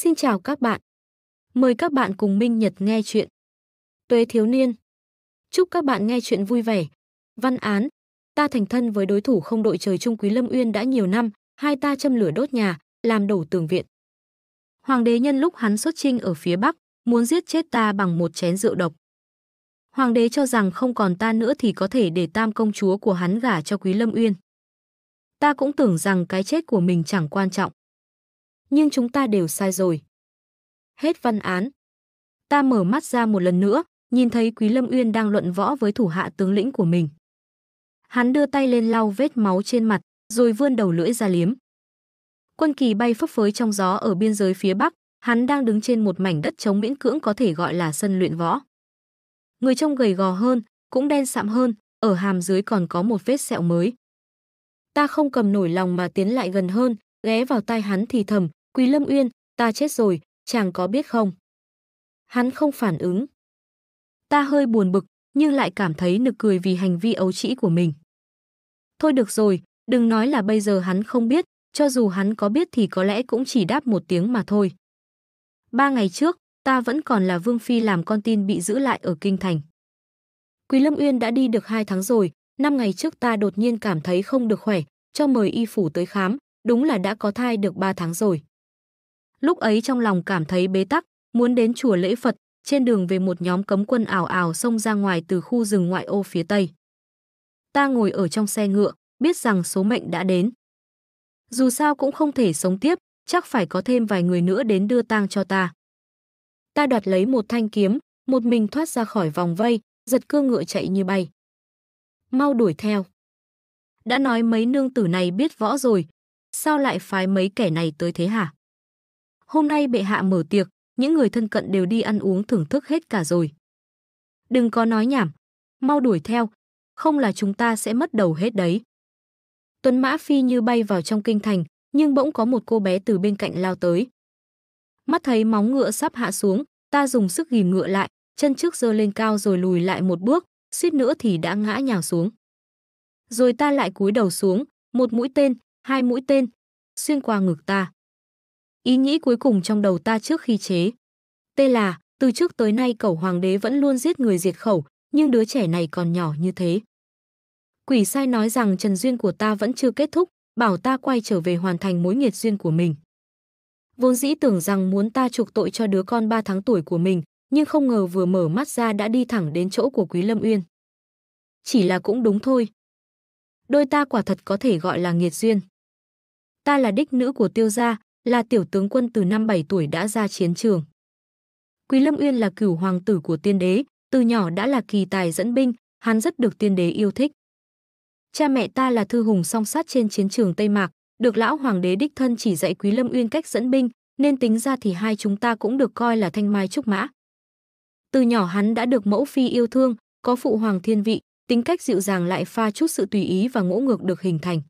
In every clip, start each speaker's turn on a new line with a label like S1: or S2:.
S1: Xin chào các bạn. Mời các bạn cùng Minh Nhật nghe chuyện Tuế thiếu niên. Chúc các bạn nghe chuyện vui vẻ. Văn án, ta thành thân với đối thủ không đội trời chung Quý Lâm Uyên đã nhiều năm, hai ta châm lửa đốt nhà, làm đổ tường viện. Hoàng đế nhân lúc hắn xuất chinh ở phía Bắc, muốn giết chết ta bằng một chén rượu độc. Hoàng đế cho rằng không còn ta nữa thì có thể để tam công chúa của hắn gả cho Quý Lâm Uyên. Ta cũng tưởng rằng cái chết của mình chẳng quan trọng nhưng chúng ta đều sai rồi. Hết văn án. Ta mở mắt ra một lần nữa, nhìn thấy Quý Lâm Uyên đang luận võ với thủ hạ tướng lĩnh của mình. Hắn đưa tay lên lau vết máu trên mặt, rồi vươn đầu lưỡi ra liếm. Quân kỳ bay phấp phới trong gió ở biên giới phía bắc, hắn đang đứng trên một mảnh đất trống miễn cưỡng có thể gọi là sân luyện võ. Người trông gầy gò hơn, cũng đen sạm hơn, ở hàm dưới còn có một vết sẹo mới. Ta không cầm nổi lòng mà tiến lại gần hơn, ghé vào tai hắn thì thầm, Quý Lâm Uyên, ta chết rồi, chàng có biết không? Hắn không phản ứng. Ta hơi buồn bực, nhưng lại cảm thấy nực cười vì hành vi ấu trĩ của mình. Thôi được rồi, đừng nói là bây giờ hắn không biết, cho dù hắn có biết thì có lẽ cũng chỉ đáp một tiếng mà thôi. Ba ngày trước, ta vẫn còn là Vương Phi làm con tin bị giữ lại ở Kinh Thành. Quý Lâm Uyên đã đi được hai tháng rồi, năm ngày trước ta đột nhiên cảm thấy không được khỏe, cho mời y phủ tới khám, đúng là đã có thai được ba tháng rồi. Lúc ấy trong lòng cảm thấy bế tắc, muốn đến chùa lễ Phật, trên đường về một nhóm cấm quân ảo ảo xông ra ngoài từ khu rừng ngoại ô phía Tây. Ta ngồi ở trong xe ngựa, biết rằng số mệnh đã đến. Dù sao cũng không thể sống tiếp, chắc phải có thêm vài người nữa đến đưa tang cho ta. Ta đoạt lấy một thanh kiếm, một mình thoát ra khỏi vòng vây, giật cương ngựa chạy như bay. Mau đuổi theo. Đã nói mấy nương tử này biết võ rồi, sao lại phái mấy kẻ này tới thế hả? hôm nay bệ hạ mở tiệc, những người thân cận đều đi ăn uống thưởng thức hết cả rồi. Đừng có nói nhảm, mau đuổi theo, không là chúng ta sẽ mất đầu hết đấy. Tuấn Mã phi như bay vào trong kinh thành, nhưng bỗng có một cô bé từ bên cạnh lao tới. Mắt thấy móng ngựa sắp hạ xuống, ta dùng sức ghìm ngựa lại, chân trước giơ lên cao rồi lùi lại một bước, suýt nữa thì đã ngã nhào xuống. Rồi ta lại cúi đầu xuống, một mũi tên, hai mũi tên, xuyên qua ngực ta ý nghĩ cuối cùng trong đầu ta trước khi chế. Tê là, từ trước tới nay cẩu hoàng đế vẫn luôn giết người diệt khẩu, nhưng đứa trẻ này còn nhỏ như thế. Quỷ sai nói rằng trần duyên của ta vẫn chưa kết thúc, bảo ta quay trở về hoàn thành mối nghiệt duyên của mình. Vốn dĩ tưởng rằng muốn ta chuộc tội cho đứa con 3 tháng tuổi của mình, nhưng không ngờ vừa mở mắt ra đã đi thẳng đến chỗ của Quý Lâm Uyên. Chỉ là cũng đúng thôi. Đôi ta quả thật có thể gọi là nghiệt duyên. Ta là đích nữ của tiêu gia, là tiểu tướng quân từ năm 7 tuổi đã ra chiến trường. Quý Lâm Uyên là cửu hoàng tử của tiên đế, từ nhỏ đã là kỳ tài dẫn binh, hắn rất được tiên đế yêu thích. Cha mẹ ta là thư hùng song sát trên chiến trường Tây Mạc, được lão hoàng đế đích thân chỉ dạy Quý Lâm Uyên cách dẫn binh, nên tính ra thì hai chúng ta cũng được coi là thanh mai trúc mã. Từ nhỏ hắn đã được mẫu phi yêu thương, có phụ hoàng thiên vị, tính cách dịu dàng lại pha chút sự tùy ý và ngỗ ngược được hình thành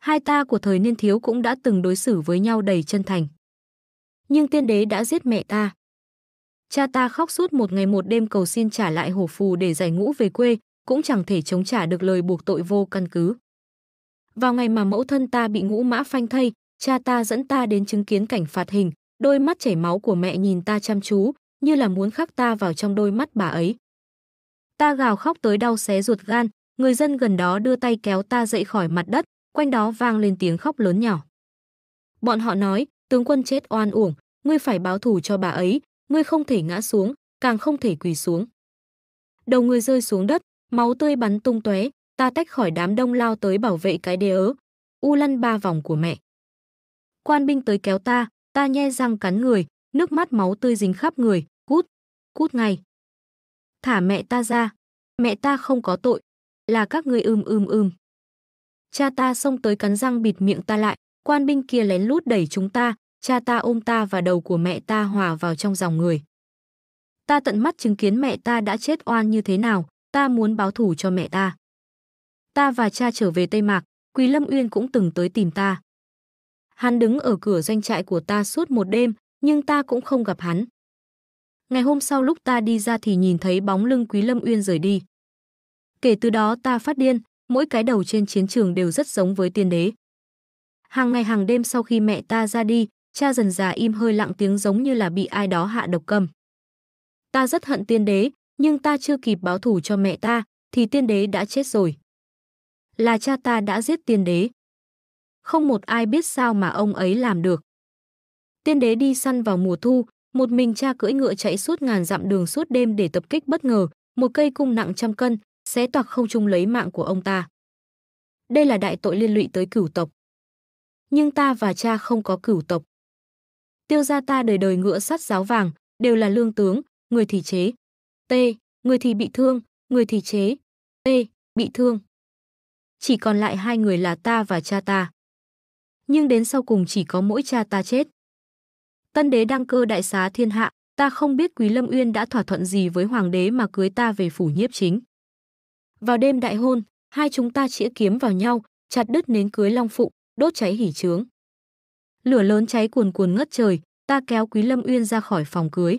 S1: hai ta của thời niên thiếu cũng đã từng đối xử với nhau đầy chân thành. Nhưng tiên đế đã giết mẹ ta. Cha ta khóc suốt một ngày một đêm cầu xin trả lại hổ phù để giải ngũ về quê, cũng chẳng thể chống trả được lời buộc tội vô căn cứ. Vào ngày mà mẫu thân ta bị ngũ mã phanh thây, cha ta dẫn ta đến chứng kiến cảnh phạt hình, đôi mắt chảy máu của mẹ nhìn ta chăm chú, như là muốn khắc ta vào trong đôi mắt bà ấy. Ta gào khóc tới đau xé ruột gan, người dân gần đó đưa tay kéo ta dậy khỏi mặt đất, quanh đó vang lên tiếng khóc lớn nhỏ. Bọn họ nói, tướng quân chết oan uổng, ngươi phải báo thù cho bà ấy, ngươi không thể ngã xuống, càng không thể quỳ xuống. Đầu người rơi xuống đất, máu tươi bắn tung tóe, ta tách khỏi đám đông lao tới bảo vệ cái đế ớ, u lăn ba vòng của mẹ. Quan binh tới kéo ta, ta nhe răng cắn người, nước mắt máu tươi dính khắp người, cút, cút ngay. Thả mẹ ta ra, mẹ ta không có tội, là các ngươi ưm ưm ưm cha ta xông tới cắn răng bịt miệng ta lại, quan binh kia lén lút đẩy chúng ta, cha ta ôm ta và đầu của mẹ ta hòa vào trong dòng người. Ta tận mắt chứng kiến mẹ ta đã chết oan như thế nào, ta muốn báo thù cho mẹ ta. Ta và cha trở về Tây Mạc, Quý Lâm Uyên cũng từng tới tìm ta. Hắn đứng ở cửa doanh trại của ta suốt một đêm, nhưng ta cũng không gặp hắn. Ngày hôm sau lúc ta đi ra thì nhìn thấy bóng lưng Quý Lâm Uyên rời đi. Kể từ đó ta phát điên, mỗi cái đầu trên chiến trường đều rất giống với tiên đế. Hàng ngày hàng đêm sau khi mẹ ta ra đi, cha dần già im hơi lặng tiếng giống như là bị ai đó hạ độc cầm. Ta rất hận tiên đế, nhưng ta chưa kịp báo thủ cho mẹ ta, thì tiên đế đã chết rồi. Là cha ta đã giết tiên đế. Không một ai biết sao mà ông ấy làm được. Tiên đế đi săn vào mùa thu, một mình cha cưỡi ngựa chạy suốt ngàn dặm đường suốt đêm để tập kích bất ngờ, một cây cung nặng trăm cân, xé toạc không trung lấy mạng của ông ta. Đây là đại tội liên lụy tới cửu tộc. Nhưng ta và cha không có cửu tộc. Tiêu gia ta đời đời ngựa sắt giáo vàng, đều là lương tướng, người thì chế. T, người thì bị thương, người thì chế. T, bị thương. Chỉ còn lại hai người là ta và cha ta. Nhưng đến sau cùng chỉ có mỗi cha ta chết. Tân đế đăng cơ đại xá thiên hạ, ta không biết Quý Lâm Uyên đã thỏa thuận gì với hoàng đế mà cưới ta về phủ nhiếp chính. Vào đêm đại hôn, hai chúng ta chĩa kiếm vào nhau, chặt đứt nến cưới Long Phụ, đốt cháy hỉ trướng. Lửa lớn cháy cuồn cuồn ngất trời, ta kéo Quý Lâm Uyên ra khỏi phòng cưới.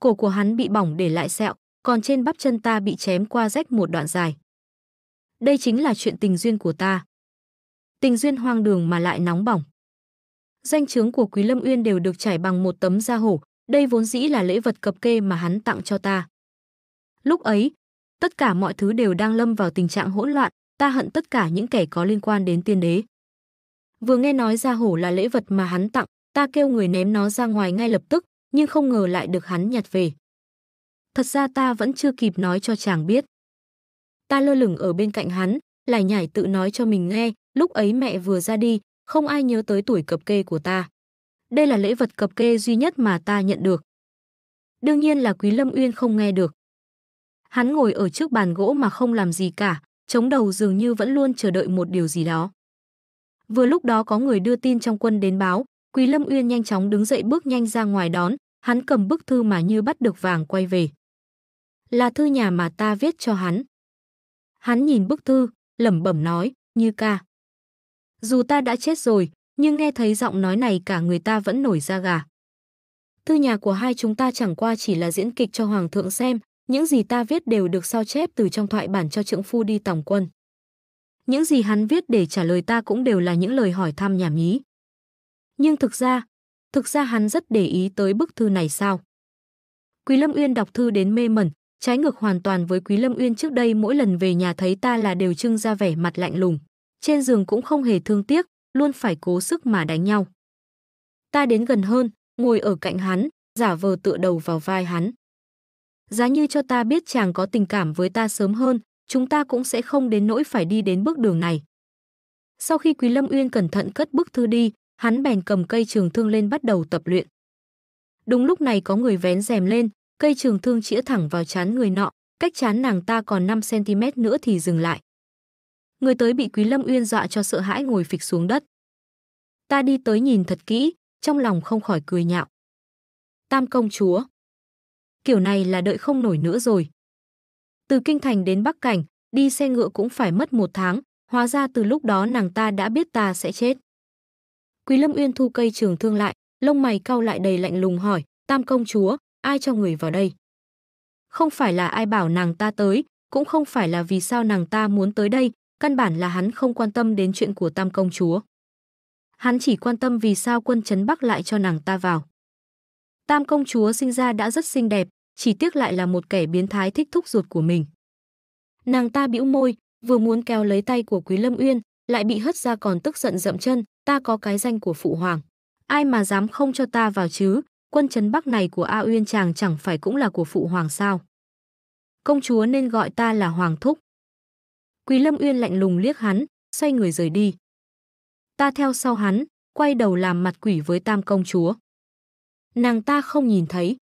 S1: Cổ của hắn bị bỏng để lại sẹo, còn trên bắp chân ta bị chém qua rách một đoạn dài. Đây chính là chuyện tình duyên của ta. Tình duyên hoang đường mà lại nóng bỏng. Danh chướng của Quý Lâm Uyên đều được trải bằng một tấm da hổ, đây vốn dĩ là lễ vật cập kê mà hắn tặng cho ta. Lúc ấy, tất cả mọi thứ đều đang lâm vào tình trạng hỗn loạn, ta hận tất cả những kẻ có liên quan đến tiên đế. Vừa nghe nói ra hổ là lễ vật mà hắn tặng, ta kêu người ném nó ra ngoài ngay lập tức, nhưng không ngờ lại được hắn nhặt về. Thật ra ta vẫn chưa kịp nói cho chàng biết. Ta lơ lửng ở bên cạnh hắn, lại nhảy tự nói cho mình nghe, lúc ấy mẹ vừa ra đi, không ai nhớ tới tuổi cập kê của ta. Đây là lễ vật cập kê duy nhất mà ta nhận được. Đương nhiên là Quý Lâm Uyên không nghe được. Hắn ngồi ở trước bàn gỗ mà không làm gì cả, chống đầu dường như vẫn luôn chờ đợi một điều gì đó. Vừa lúc đó có người đưa tin trong quân đến báo, Quý Lâm Uyên nhanh chóng đứng dậy bước nhanh ra ngoài đón, hắn cầm bức thư mà như bắt được vàng quay về. Là thư nhà mà ta viết cho hắn. Hắn nhìn bức thư, lẩm bẩm nói, như ca. Dù ta đã chết rồi, nhưng nghe thấy giọng nói này cả người ta vẫn nổi da gà. Thư nhà của hai chúng ta chẳng qua chỉ là diễn kịch cho Hoàng thượng xem, những gì ta viết đều được sao chép từ trong thoại bản cho trượng phu đi tổng quân. Những gì hắn viết để trả lời ta cũng đều là những lời hỏi thăm nhảm nhí. Nhưng thực ra, thực ra hắn rất để ý tới bức thư này sao? Quý Lâm Uyên đọc thư đến mê mẩn, trái ngược hoàn toàn với Quý Lâm Uyên trước đây mỗi lần về nhà thấy ta là đều trưng ra vẻ mặt lạnh lùng. Trên giường cũng không hề thương tiếc, luôn phải cố sức mà đánh nhau. Ta đến gần hơn, ngồi ở cạnh hắn, giả vờ tựa đầu vào vai hắn giá như cho ta biết chàng có tình cảm với ta sớm hơn, chúng ta cũng sẽ không đến nỗi phải đi đến bước đường này. Sau khi Quý Lâm Uyên cẩn thận cất bức thư đi, hắn bèn cầm cây trường thương lên bắt đầu tập luyện. Đúng lúc này có người vén rèm lên, cây trường thương chĩa thẳng vào chán người nọ, cách chán nàng ta còn 5cm nữa thì dừng lại. Người tới bị Quý Lâm Uyên dọa cho sợ hãi ngồi phịch xuống đất. Ta đi tới nhìn thật kỹ, trong lòng không khỏi cười nhạo. Tam công chúa, kiểu này là đợi không nổi nữa rồi. Từ Kinh Thành đến Bắc Cảnh, đi xe ngựa cũng phải mất một tháng, hóa ra từ lúc đó nàng ta đã biết ta sẽ chết. Quý Lâm Uyên thu cây trường thương lại, lông mày cau lại đầy lạnh lùng hỏi, tam công chúa, ai cho người vào đây? Không phải là ai bảo nàng ta tới, cũng không phải là vì sao nàng ta muốn tới đây, căn bản là hắn không quan tâm đến chuyện của tam công chúa. Hắn chỉ quan tâm vì sao quân chấn Bắc lại cho nàng ta vào. Tam công chúa sinh ra đã rất xinh đẹp, chỉ tiếc lại là một kẻ biến thái thích thúc ruột của mình. Nàng ta bĩu môi, vừa muốn kéo lấy tay của Quý Lâm Uyên, lại bị hất ra còn tức giận dậm chân, ta có cái danh của phụ hoàng. Ai mà dám không cho ta vào chứ, quân trấn Bắc này của A Uyên chàng chẳng phải cũng là của phụ hoàng sao. Công chúa nên gọi ta là hoàng thúc. Quý Lâm Uyên lạnh lùng liếc hắn, xoay người rời đi. Ta theo sau hắn, quay đầu làm mặt quỷ với tam công chúa. Nàng ta không nhìn thấy,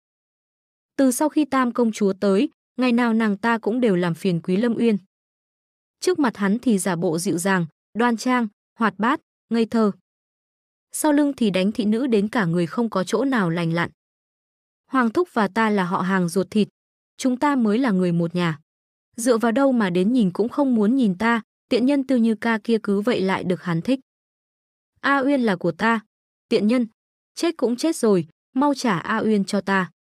S1: từ sau khi tam công chúa tới, ngày nào nàng ta cũng đều làm phiền Quý Lâm Uyên. Trước mặt hắn thì giả bộ dịu dàng, đoan trang, hoạt bát, ngây thơ. Sau lưng thì đánh thị nữ đến cả người không có chỗ nào lành lặn. Hoàng Thúc và ta là họ hàng ruột thịt, chúng ta mới là người một nhà. Dựa vào đâu mà đến nhìn cũng không muốn nhìn ta, tiện nhân tiêu như ca kia cứ vậy lại được hắn thích. A Uyên là của ta, tiện nhân, chết cũng chết rồi, mau trả A Uyên cho ta.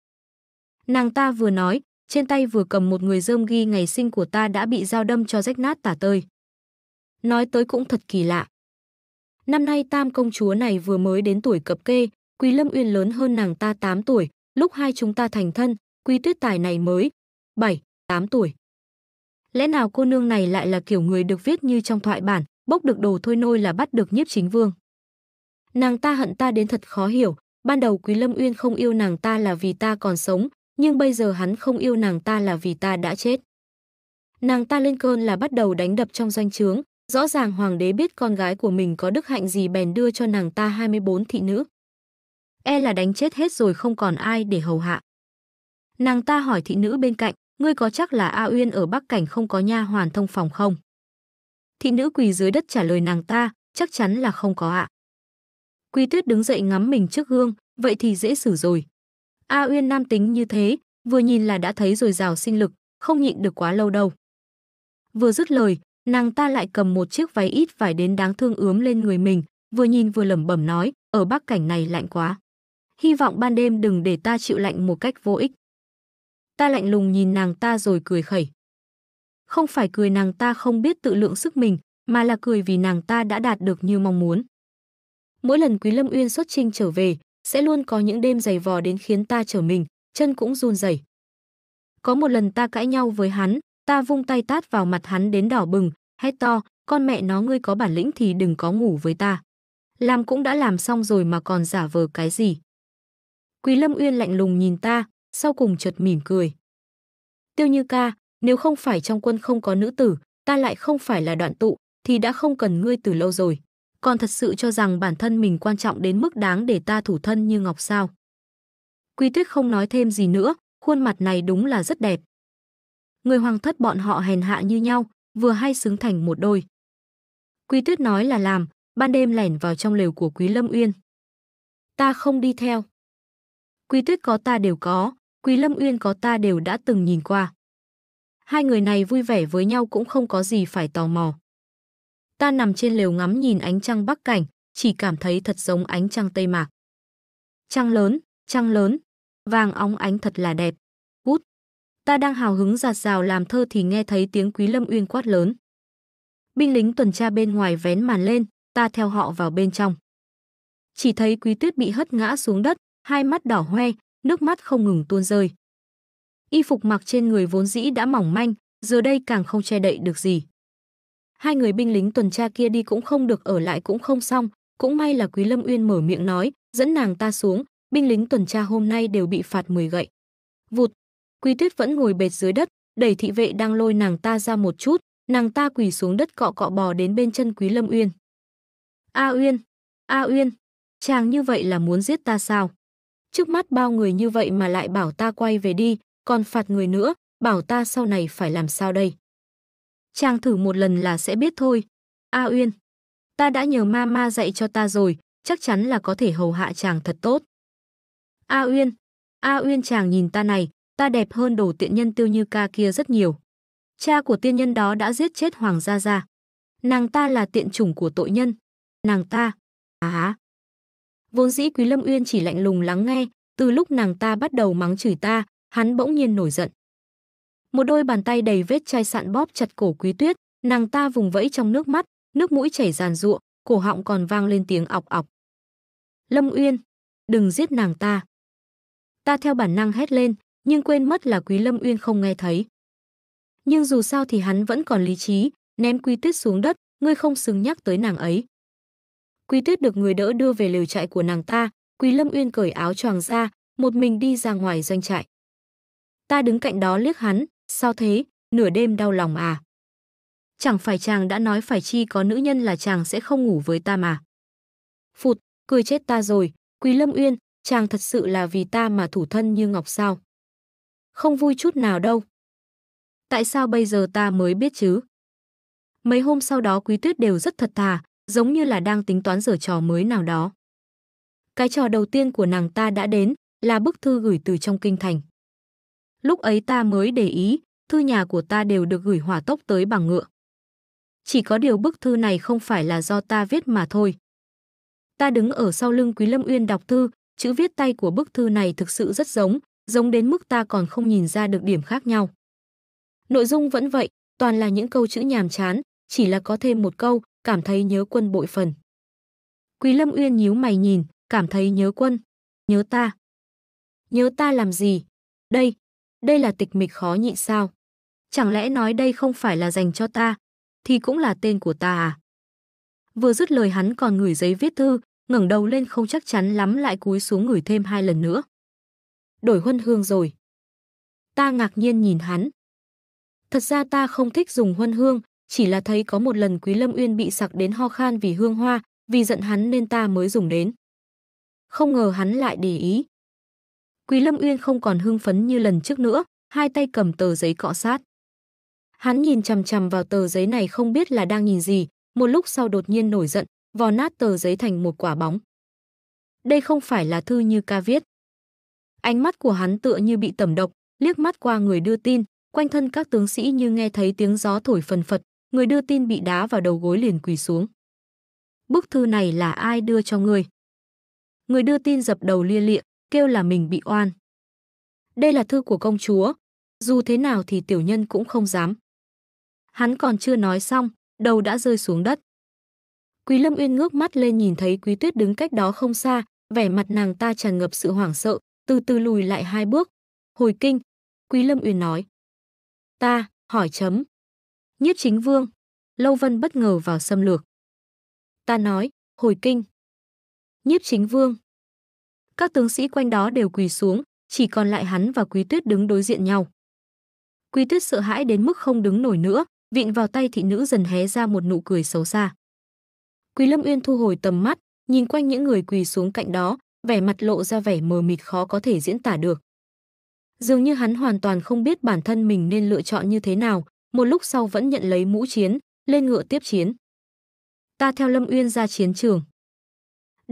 S1: Nàng ta vừa nói, trên tay vừa cầm một người dơm ghi ngày sinh của ta đã bị dao đâm cho rách nát tả tơi. Nói tới cũng thật kỳ lạ. Năm nay tam công chúa này vừa mới đến tuổi cập kê, Quý Lâm Uyên lớn hơn nàng ta 8 tuổi, lúc hai chúng ta thành thân, Quý Tuyết Tài này mới 7, 8 tuổi. Lẽ nào cô nương này lại là kiểu người được viết như trong thoại bản, bốc được đồ thôi nôi là bắt được nhiếp chính vương. Nàng ta hận ta đến thật khó hiểu, ban đầu Quý Lâm Uyên không yêu nàng ta là vì ta còn sống, nhưng bây giờ hắn không yêu nàng ta là vì ta đã chết. Nàng ta lên cơn là bắt đầu đánh đập trong doanh trướng, rõ ràng hoàng đế biết con gái của mình có đức hạnh gì bèn đưa cho nàng ta 24 thị nữ. E là đánh chết hết rồi không còn ai để hầu hạ. Nàng ta hỏi thị nữ bên cạnh, ngươi có chắc là A Uyên ở Bắc Cảnh không có nha hoàn thông phòng không? Thị nữ quỳ dưới đất trả lời nàng ta, chắc chắn là không có ạ. À. Quy Tuyết đứng dậy ngắm mình trước gương, vậy thì dễ xử rồi. A Uyên nam tính như thế, vừa nhìn là đã thấy rồi rào sinh lực, không nhịn được quá lâu đâu. Vừa dứt lời, nàng ta lại cầm một chiếc váy ít vải đến đáng thương ướm lên người mình, vừa nhìn vừa lẩm bẩm nói, ở bắc cảnh này lạnh quá. Hy vọng ban đêm đừng để ta chịu lạnh một cách vô ích. Ta lạnh lùng nhìn nàng ta rồi cười khẩy. Không phải cười nàng ta không biết tự lượng sức mình, mà là cười vì nàng ta đã đạt được như mong muốn. Mỗi lần Quý Lâm Uyên xuất trinh trở về, sẽ luôn có những đêm dày vò đến khiến ta trở mình, chân cũng run rẩy. Có một lần ta cãi nhau với hắn, ta vung tay tát vào mặt hắn đến đỏ bừng, hét to, con mẹ nó ngươi có bản lĩnh thì đừng có ngủ với ta. Làm cũng đã làm xong rồi mà còn giả vờ cái gì. Quý Lâm Uyên lạnh lùng nhìn ta, sau cùng chợt mỉm cười. Tiêu Như ca, nếu không phải trong quân không có nữ tử, ta lại không phải là đoạn tụ, thì đã không cần ngươi từ lâu rồi con thật sự cho rằng bản thân mình quan trọng đến mức đáng để ta thủ thân như ngọc sao. Quy tuyết không nói thêm gì nữa, khuôn mặt này đúng là rất đẹp. Người hoàng thất bọn họ hèn hạ như nhau, vừa hay xứng thành một đôi. Quy tuyết nói là làm, ban đêm lẻn vào trong lều của Quý Lâm Uyên. Ta không đi theo. Quy tuyết có ta đều có, Quý Lâm Uyên có ta đều đã từng nhìn qua. Hai người này vui vẻ với nhau cũng không có gì phải tò mò. Ta nằm trên lều ngắm nhìn ánh trăng bắc cảnh, chỉ cảm thấy thật giống ánh trăng Tây Mạc. Trăng lớn, trăng lớn, vàng óng ánh thật là đẹp. Út. Ta đang hào hứng giạt rào làm thơ thì nghe thấy tiếng Quý Lâm Uyên quát lớn. Binh lính tuần tra bên ngoài vén màn lên, ta theo họ vào bên trong. Chỉ thấy Quý Tuyết bị hất ngã xuống đất, hai mắt đỏ hoe, nước mắt không ngừng tuôn rơi. Y phục mặc trên người vốn dĩ đã mỏng manh, giờ đây càng không che đậy được gì hai người binh lính tuần tra kia đi cũng không được ở lại cũng không xong, cũng may là Quý Lâm Uyên mở miệng nói, dẫn nàng ta xuống, binh lính tuần tra hôm nay đều bị phạt mười gậy. Vụt, Quý Tuyết vẫn ngồi bệt dưới đất, đẩy thị vệ đang lôi nàng ta ra một chút, nàng ta quỳ xuống đất cọ cọ bò đến bên chân Quý Lâm Uyên. "A Uyên, A Uyên, chàng như vậy là muốn giết ta sao? Trước mắt bao người như vậy mà lại bảo ta quay về đi, còn phạt người nữa, bảo ta sau này phải làm sao đây?" Chàng thử một lần là sẽ biết thôi. A Uyên, ta đã nhờ ma ma dạy cho ta rồi, chắc chắn là có thể hầu hạ chàng thật tốt. A Uyên, A Uyên chàng nhìn ta này, ta đẹp hơn đồ tiện nhân tiêu như ca kia rất nhiều. Cha của tiên nhân đó đã giết chết Hoàng Gia Gia. Nàng ta là tiện chủng của tội nhân. Nàng ta. Á. À. Vốn dĩ Quý Lâm Uyên chỉ lạnh lùng lắng nghe, từ lúc nàng ta bắt đầu mắng chửi ta, hắn bỗng nhiên nổi giận một đôi bàn tay đầy vết chai sạn bóp chặt cổ quý tuyết, nàng ta vùng vẫy trong nước mắt, nước mũi chảy ràn rụa, cổ họng còn vang lên tiếng ọc ọc. Lâm Uyên, đừng giết nàng ta. Ta theo bản năng hét lên, nhưng quên mất là Quý Lâm Uyên không nghe thấy. Nhưng dù sao thì hắn vẫn còn lý trí, ném Quý Tuyết xuống đất, ngươi không xứng nhắc tới nàng ấy. Quý Tuyết được người đỡ đưa về lều trại của nàng ta, Quý Lâm Uyên cởi áo choàng ra, một mình đi ra ngoài doanh trại. Ta đứng cạnh đó liếc hắn, Sao thế, nửa đêm đau lòng à? Chẳng phải chàng đã nói phải chi có nữ nhân là chàng sẽ không ngủ với ta mà. Phụt, cười chết ta rồi, Quý Lâm Uyên, chàng thật sự là vì ta mà thủ thân như ngọc sao. Không vui chút nào đâu. Tại sao bây giờ ta mới biết chứ? Mấy hôm sau đó Quý Tuyết đều rất thật thà, giống như là đang tính toán giở trò mới nào đó. Cái trò đầu tiên của nàng ta đã đến là bức thư gửi từ trong kinh thành. Lúc ấy ta mới để ý, thư nhà của ta đều được gửi hỏa tốc tới bằng ngựa. Chỉ có điều bức thư này không phải là do ta viết mà thôi. Ta đứng ở sau lưng Quý Lâm Uyên đọc thư, chữ viết tay của bức thư này thực sự rất giống, giống đến mức ta còn không nhìn ra được điểm khác nhau. Nội dung vẫn vậy, toàn là những câu chữ nhàm chán, chỉ là có thêm một câu, cảm thấy nhớ quân bội phần. Quý Lâm Uyên nhíu mày nhìn, cảm thấy nhớ quân, nhớ ta. Nhớ ta làm gì? Đây, đây là tịch mịch khó nhịn sao? Chẳng lẽ nói đây không phải là dành cho ta, thì cũng là tên của ta à? Vừa dứt lời hắn còn ngửi giấy viết thư, ngẩng đầu lên không chắc chắn lắm lại cúi xuống ngửi thêm hai lần nữa. Đổi huân hương rồi. Ta ngạc nhiên nhìn hắn. Thật ra ta không thích dùng huân hương, chỉ là thấy có một lần Quý Lâm Uyên bị sặc đến ho khan vì hương hoa, vì giận hắn nên ta mới dùng đến. Không ngờ hắn lại để ý, Quý Lâm Uyên không còn hưng phấn như lần trước nữa, hai tay cầm tờ giấy cọ sát. Hắn nhìn chằm chằm vào tờ giấy này không biết là đang nhìn gì, một lúc sau đột nhiên nổi giận, vò nát tờ giấy thành một quả bóng. Đây không phải là thư như ca viết. Ánh mắt của hắn tựa như bị tẩm độc, liếc mắt qua người đưa tin, quanh thân các tướng sĩ như nghe thấy tiếng gió thổi phần phật, người đưa tin bị đá vào đầu gối liền quỳ xuống. Bức thư này là ai đưa cho người? Người đưa tin dập đầu lia lịa, kêu là mình bị oan. Đây là thư của công chúa, dù thế nào thì tiểu nhân cũng không dám. Hắn còn chưa nói xong, đầu đã rơi xuống đất. Quý Lâm Uyên ngước mắt lên nhìn thấy Quý Tuyết đứng cách đó không xa, vẻ mặt nàng ta tràn ngập sự hoảng sợ, từ từ lùi lại hai bước. Hồi kinh, Quý Lâm Uyên nói. Ta, hỏi chấm. Nhiếp chính vương. Lâu Vân bất ngờ vào xâm lược. Ta nói, hồi kinh. Nhiếp chính vương các tướng sĩ quanh đó đều quỳ xuống, chỉ còn lại hắn và Quý Tuyết đứng đối diện nhau. Quý Tuyết sợ hãi đến mức không đứng nổi nữa, vịn vào tay thị nữ dần hé ra một nụ cười xấu xa. Quý Lâm Uyên thu hồi tầm mắt, nhìn quanh những người quỳ xuống cạnh đó, vẻ mặt lộ ra vẻ mờ mịt khó có thể diễn tả được. Dường như hắn hoàn toàn không biết bản thân mình nên lựa chọn như thế nào, một lúc sau vẫn nhận lấy mũ chiến, lên ngựa tiếp chiến. Ta theo Lâm Uyên ra chiến trường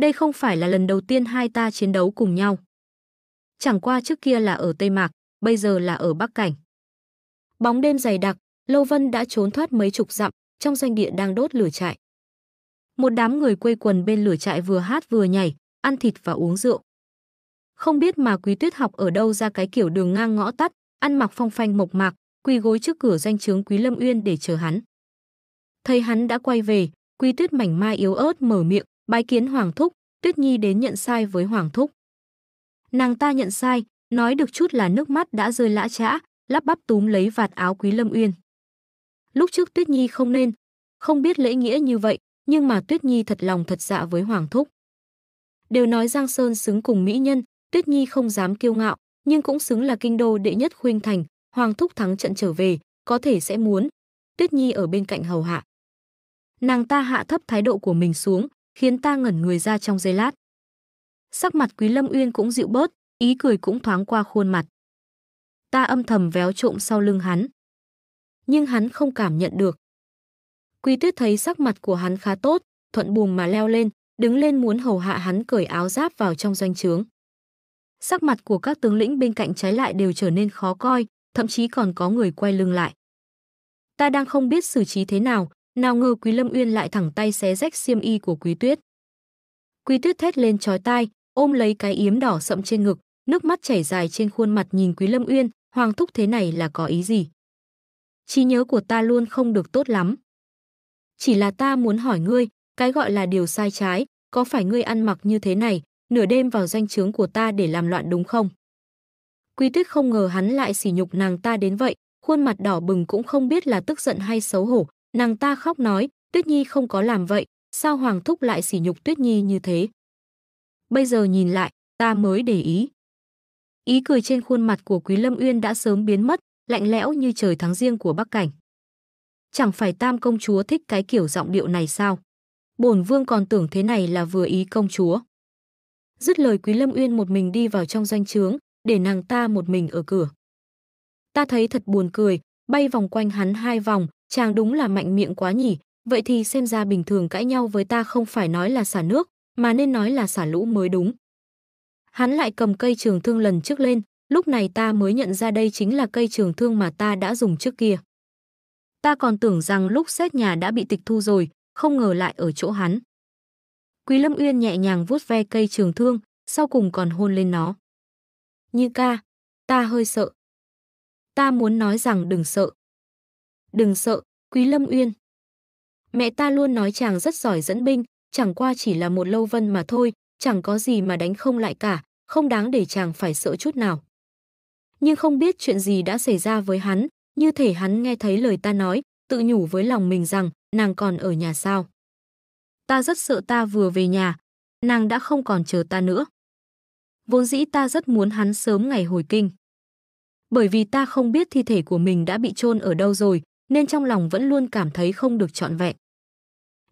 S1: đây không phải là lần đầu tiên hai ta chiến đấu cùng nhau. Chẳng qua trước kia là ở Tây Mạc, bây giờ là ở Bắc Cảnh. Bóng đêm dày đặc, Lâu Vân đã trốn thoát mấy chục dặm, trong doanh địa đang đốt lửa trại. Một đám người quây quần bên lửa trại vừa hát vừa nhảy, ăn thịt và uống rượu. Không biết mà Quý Tuyết học ở đâu ra cái kiểu đường ngang ngõ tắt, ăn mặc phong phanh mộc mạc, quỳ gối trước cửa danh trướng Quý Lâm Uyên để chờ hắn. Thấy hắn đã quay về, Quý Tuyết mảnh mai yếu ớt mở miệng, Bái kiến Hoàng Thúc, Tuyết Nhi đến nhận sai với Hoàng Thúc. Nàng ta nhận sai, nói được chút là nước mắt đã rơi lã trã, lắp bắp túm lấy vạt áo Quý Lâm Uyên. Lúc trước Tuyết Nhi không nên, không biết lễ nghĩa như vậy, nhưng mà Tuyết Nhi thật lòng thật dạ với Hoàng Thúc. Đều nói Giang Sơn xứng cùng mỹ nhân, Tuyết Nhi không dám kiêu ngạo, nhưng cũng xứng là kinh đô đệ nhất khuynh thành, Hoàng Thúc thắng trận trở về, có thể sẽ muốn. Tuyết Nhi ở bên cạnh hầu hạ. Nàng ta hạ thấp thái độ của mình xuống, khiến ta ngẩn người ra trong giây lát. Sắc mặt Quý Lâm Uyên cũng dịu bớt, ý cười cũng thoáng qua khuôn mặt. Ta âm thầm véo trộm sau lưng hắn. Nhưng hắn không cảm nhận được. Quý Tuyết thấy sắc mặt của hắn khá tốt, thuận buồm mà leo lên, đứng lên muốn hầu hạ hắn cởi áo giáp vào trong doanh trướng. Sắc mặt của các tướng lĩnh bên cạnh trái lại đều trở nên khó coi, thậm chí còn có người quay lưng lại. Ta đang không biết xử trí thế nào, nào ngờ Quý Lâm Uyên lại thẳng tay xé rách xiêm y của Quý Tuyết. Quý Tuyết thét lên chói tai, ôm lấy cái yếm đỏ sậm trên ngực, nước mắt chảy dài trên khuôn mặt nhìn Quý Lâm Uyên, hoàng thúc thế này là có ý gì? Trí nhớ của ta luôn không được tốt lắm. Chỉ là ta muốn hỏi ngươi, cái gọi là điều sai trái, có phải ngươi ăn mặc như thế này, nửa đêm vào danh trướng của ta để làm loạn đúng không? Quý Tuyết không ngờ hắn lại sỉ nhục nàng ta đến vậy, khuôn mặt đỏ bừng cũng không biết là tức giận hay xấu hổ, Nàng ta khóc nói, Tuyết Nhi không có làm vậy, sao Hoàng Thúc lại sỉ nhục Tuyết Nhi như thế? Bây giờ nhìn lại, ta mới để ý. Ý cười trên khuôn mặt của Quý Lâm Uyên đã sớm biến mất, lạnh lẽo như trời tháng riêng của Bắc Cảnh. Chẳng phải Tam công chúa thích cái kiểu giọng điệu này sao? Bổn vương còn tưởng thế này là vừa ý công chúa. Dứt lời Quý Lâm Uyên một mình đi vào trong doanh trướng, để nàng ta một mình ở cửa. Ta thấy thật buồn cười, bay vòng quanh hắn hai vòng, chàng đúng là mạnh miệng quá nhỉ, vậy thì xem ra bình thường cãi nhau với ta không phải nói là xả nước, mà nên nói là xả lũ mới đúng. Hắn lại cầm cây trường thương lần trước lên, lúc này ta mới nhận ra đây chính là cây trường thương mà ta đã dùng trước kia. Ta còn tưởng rằng lúc xét nhà đã bị tịch thu rồi, không ngờ lại ở chỗ hắn. Quý Lâm Uyên nhẹ nhàng vuốt ve cây trường thương, sau cùng còn hôn lên nó. Như ca, ta hơi sợ. Ta muốn nói rằng đừng sợ, đừng sợ, Quý Lâm Uyên. Mẹ ta luôn nói chàng rất giỏi dẫn binh, chẳng qua chỉ là một lâu vân mà thôi, chẳng có gì mà đánh không lại cả, không đáng để chàng phải sợ chút nào. Nhưng không biết chuyện gì đã xảy ra với hắn, như thể hắn nghe thấy lời ta nói, tự nhủ với lòng mình rằng nàng còn ở nhà sao. Ta rất sợ ta vừa về nhà, nàng đã không còn chờ ta nữa. Vốn dĩ ta rất muốn hắn sớm ngày hồi kinh. Bởi vì ta không biết thi thể của mình đã bị chôn ở đâu rồi, nên trong lòng vẫn luôn cảm thấy không được trọn vẹn.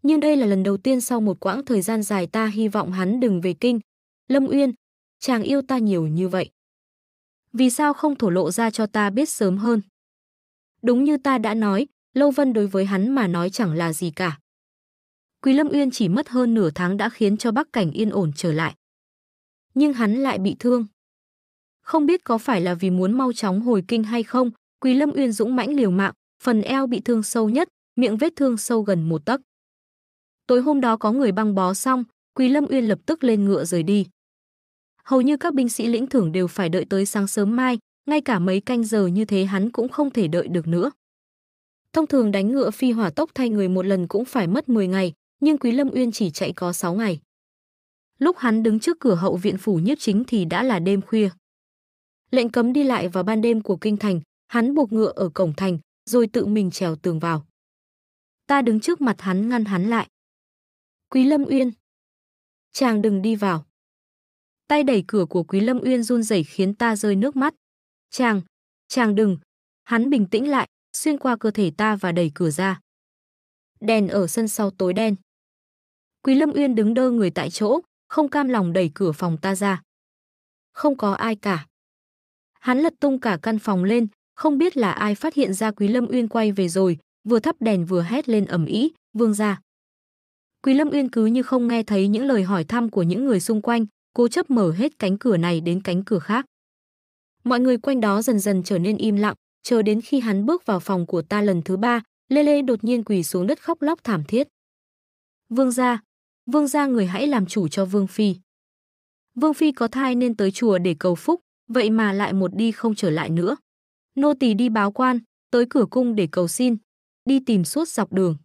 S1: Nhưng đây là lần đầu tiên sau một quãng thời gian dài ta hy vọng hắn đừng về kinh. Lâm Uyên, chàng yêu ta nhiều như vậy. Vì sao không thổ lộ ra cho ta biết sớm hơn? Đúng như ta đã nói, Lâu Vân đối với hắn mà nói chẳng là gì cả. Quý Lâm Uyên chỉ mất hơn nửa tháng đã khiến cho Bắc Cảnh yên ổn trở lại. Nhưng hắn lại bị thương. Không biết có phải là vì muốn mau chóng hồi kinh hay không, Quý Lâm Uyên dũng mãnh liều mạng, phần eo bị thương sâu nhất, miệng vết thương sâu gần một tấc. Tối hôm đó có người băng bó xong, Quý Lâm Uyên lập tức lên ngựa rời đi. Hầu như các binh sĩ lĩnh thưởng đều phải đợi tới sáng sớm mai, ngay cả mấy canh giờ như thế hắn cũng không thể đợi được nữa. Thông thường đánh ngựa phi hỏa tốc thay người một lần cũng phải mất 10 ngày, nhưng Quý Lâm Uyên chỉ chạy có 6 ngày. Lúc hắn đứng trước cửa hậu viện phủ nhiếp chính thì đã là đêm khuya. Lệnh cấm đi lại vào ban đêm của kinh thành, hắn buộc ngựa ở cổng thành, rồi tự mình trèo tường vào. Ta đứng trước mặt hắn ngăn hắn lại. Quý Lâm Uyên. Chàng đừng đi vào. Tay đẩy cửa của Quý Lâm Uyên run rẩy khiến ta rơi nước mắt. Chàng, chàng đừng. Hắn bình tĩnh lại, xuyên qua cơ thể ta và đẩy cửa ra. Đèn ở sân sau tối đen. Quý Lâm Uyên đứng đơ người tại chỗ, không cam lòng đẩy cửa phòng ta ra. Không có ai cả. Hắn lật tung cả căn phòng lên, không biết là ai phát hiện ra Quý Lâm Uyên quay về rồi, vừa thắp đèn vừa hét lên ầm ĩ, "Vương gia!" Quý Lâm Uyên cứ như không nghe thấy những lời hỏi thăm của những người xung quanh, cố chấp mở hết cánh cửa này đến cánh cửa khác. Mọi người quanh đó dần dần trở nên im lặng, chờ đến khi hắn bước vào phòng của ta lần thứ ba, Lê Lê đột nhiên quỳ xuống đất khóc lóc thảm thiết. "Vương gia, vương gia người hãy làm chủ cho vương phi." Vương phi có thai nên tới chùa để cầu phúc, vậy mà lại một đi không trở lại nữa. Nô tỳ đi báo quan, tới cửa cung để cầu xin, đi tìm suốt dọc đường.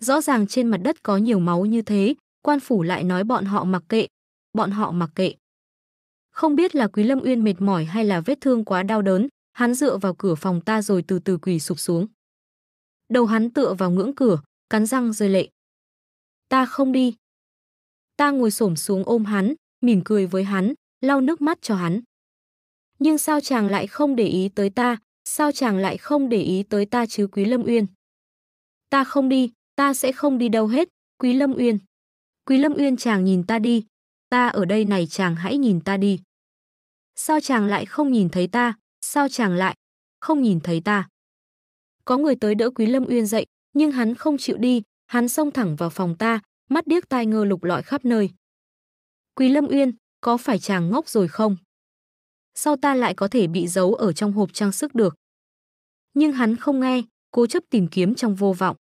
S1: Rõ ràng trên mặt đất có nhiều máu như thế, quan phủ lại nói bọn họ mặc kệ, bọn họ mặc kệ. Không biết là Quý Lâm Uyên mệt mỏi hay là vết thương quá đau đớn, hắn dựa vào cửa phòng ta rồi từ từ quỳ sụp xuống. Đầu hắn tựa vào ngưỡng cửa, cắn răng rơi lệ. Ta không đi. Ta ngồi xổm xuống ôm hắn, mỉm cười với hắn, lau nước mắt cho hắn nhưng sao chàng lại không để ý tới ta, sao chàng lại không để ý tới ta chứ Quý Lâm Uyên. Ta không đi, ta sẽ không đi đâu hết, Quý Lâm Uyên. Quý Lâm Uyên chàng nhìn ta đi, ta ở đây này chàng hãy nhìn ta đi. Sao chàng lại không nhìn thấy ta, sao chàng lại không nhìn thấy ta. Có người tới đỡ Quý Lâm Uyên dậy, nhưng hắn không chịu đi, hắn xông thẳng vào phòng ta, mắt điếc tai ngơ lục lọi khắp nơi. Quý Lâm Uyên, có phải chàng ngốc rồi không? sao ta lại có thể bị giấu ở trong hộp trang sức được. Nhưng hắn không nghe, cố chấp tìm kiếm trong vô vọng.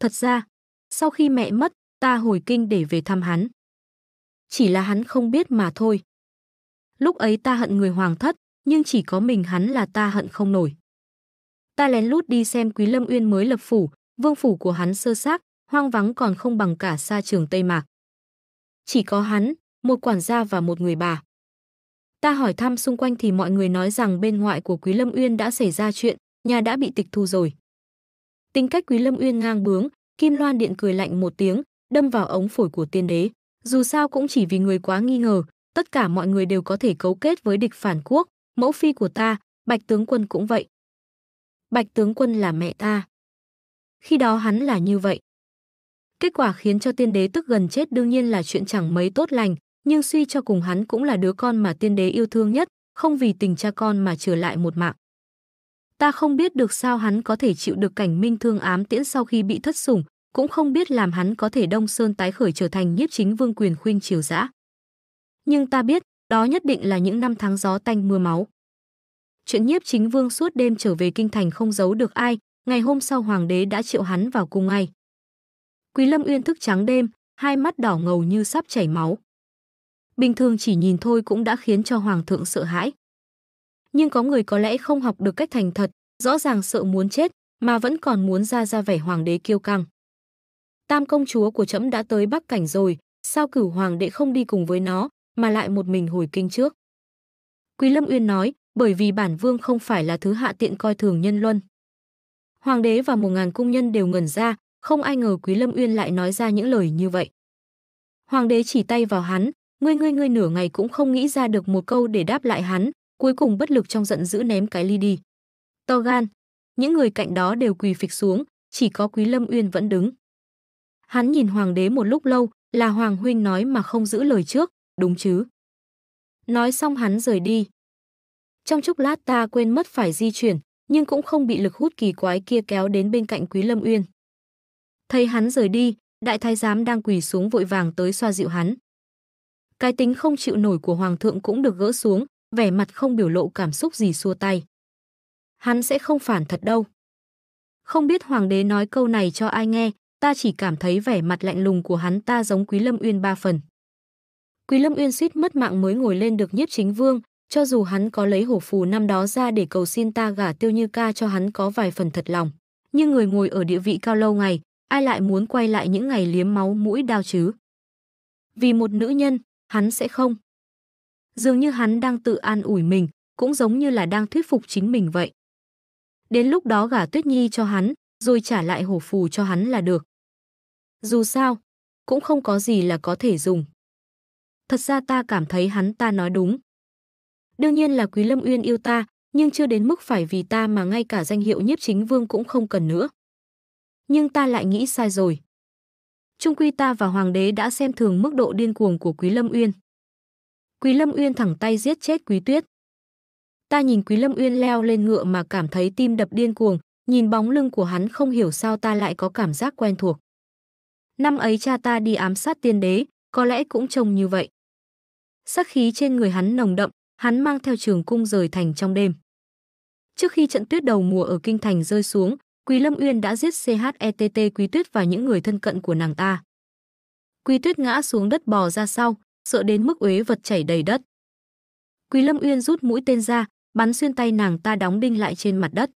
S1: Thật ra, sau khi mẹ mất, ta hồi kinh để về thăm hắn. Chỉ là hắn không biết mà thôi. Lúc ấy ta hận người hoàng thất, nhưng chỉ có mình hắn là ta hận không nổi. Ta lén lút đi xem Quý Lâm Uyên mới lập phủ, vương phủ của hắn sơ xác, hoang vắng còn không bằng cả xa trường Tây Mạc. Chỉ có hắn, một quản gia và một người bà. Ta hỏi thăm xung quanh thì mọi người nói rằng bên ngoại của Quý Lâm Uyên đã xảy ra chuyện, nhà đã bị tịch thu rồi. Tính cách Quý Lâm Uyên ngang bướng, Kim Loan Điện cười lạnh một tiếng, đâm vào ống phổi của tiên đế. Dù sao cũng chỉ vì người quá nghi ngờ, tất cả mọi người đều có thể cấu kết với địch phản quốc, mẫu phi của ta, Bạch tướng quân cũng vậy. Bạch tướng quân là mẹ ta. Khi đó hắn là như vậy. Kết quả khiến cho tiên đế tức gần chết đương nhiên là chuyện chẳng mấy tốt lành, nhưng suy cho cùng hắn cũng là đứa con mà tiên đế yêu thương nhất, không vì tình cha con mà trở lại một mạng. Ta không biết được sao hắn có thể chịu được cảnh minh thương ám tiễn sau khi bị thất sủng, cũng không biết làm hắn có thể đông sơn tái khởi trở thành nhiếp chính vương quyền khuyên triều dã. Nhưng ta biết, đó nhất định là những năm tháng gió tanh mưa máu. Chuyện nhiếp chính vương suốt đêm trở về kinh thành không giấu được ai, ngày hôm sau hoàng đế đã triệu hắn vào cung ngay. Quý Lâm Uyên thức trắng đêm, hai mắt đỏ ngầu như sắp chảy máu bình thường chỉ nhìn thôi cũng đã khiến cho hoàng thượng sợ hãi. Nhưng có người có lẽ không học được cách thành thật, rõ ràng sợ muốn chết mà vẫn còn muốn ra ra vẻ hoàng đế kiêu căng. Tam công chúa của trẫm đã tới Bắc Cảnh rồi, sao cửu hoàng đệ không đi cùng với nó mà lại một mình hồi kinh trước? Quý Lâm Uyên nói, bởi vì bản vương không phải là thứ hạ tiện coi thường nhân luân. Hoàng đế và một ngàn cung nhân đều ngẩn ra, không ai ngờ Quý Lâm Uyên lại nói ra những lời như vậy. Hoàng đế chỉ tay vào hắn, Ngươi ngươi ngươi nửa ngày cũng không nghĩ ra được một câu để đáp lại hắn, cuối cùng bất lực trong giận dữ ném cái ly đi. To gan. Những người cạnh đó đều quỳ phịch xuống, chỉ có Quý Lâm Uyên vẫn đứng. Hắn nhìn hoàng đế một lúc lâu, là hoàng huynh nói mà không giữ lời trước, đúng chứ? Nói xong hắn rời đi. Trong chốc lát ta quên mất phải di chuyển, nhưng cũng không bị lực hút kỳ quái kia kéo đến bên cạnh Quý Lâm Uyên. Thấy hắn rời đi, đại thái giám đang quỳ xuống vội vàng tới xoa dịu hắn cái tính không chịu nổi của hoàng thượng cũng được gỡ xuống, vẻ mặt không biểu lộ cảm xúc gì xua tay. Hắn sẽ không phản thật đâu. Không biết hoàng đế nói câu này cho ai nghe, ta chỉ cảm thấy vẻ mặt lạnh lùng của hắn ta giống Quý Lâm Uyên ba phần. Quý Lâm Uyên suýt mất mạng mới ngồi lên được nhiếp chính vương, cho dù hắn có lấy hổ phù năm đó ra để cầu xin ta gả tiêu như ca cho hắn có vài phần thật lòng. Nhưng người ngồi ở địa vị cao lâu ngày, ai lại muốn quay lại những ngày liếm máu mũi đau chứ? Vì một nữ nhân, hắn sẽ không. Dường như hắn đang tự an ủi mình, cũng giống như là đang thuyết phục chính mình vậy. Đến lúc đó gả Tuyết Nhi cho hắn, rồi trả lại hổ phù cho hắn là được. Dù sao, cũng không có gì là có thể dùng. Thật ra ta cảm thấy hắn ta nói đúng. Đương nhiên là Quý Lâm Uyên yêu ta, nhưng chưa đến mức phải vì ta mà ngay cả danh hiệu nhiếp chính vương cũng không cần nữa. Nhưng ta lại nghĩ sai rồi. Trung quy ta và hoàng đế đã xem thường mức độ điên cuồng của Quý Lâm Uyên. Quý Lâm Uyên thẳng tay giết chết Quý Tuyết. Ta nhìn Quý Lâm Uyên leo lên ngựa mà cảm thấy tim đập điên cuồng, nhìn bóng lưng của hắn không hiểu sao ta lại có cảm giác quen thuộc. Năm ấy cha ta đi ám sát tiên đế, có lẽ cũng trông như vậy. Sắc khí trên người hắn nồng đậm, hắn mang theo trường cung rời thành trong đêm. Trước khi trận tuyết đầu mùa ở kinh thành rơi xuống, Quý Lâm Uyên đã giết CHETT Quý Tuyết và những người thân cận của nàng ta. Quý Tuyết ngã xuống đất bò ra sau, sợ đến mức uế vật chảy đầy đất. Quý Lâm Uyên rút mũi tên ra, bắn xuyên tay nàng ta đóng đinh lại trên mặt đất.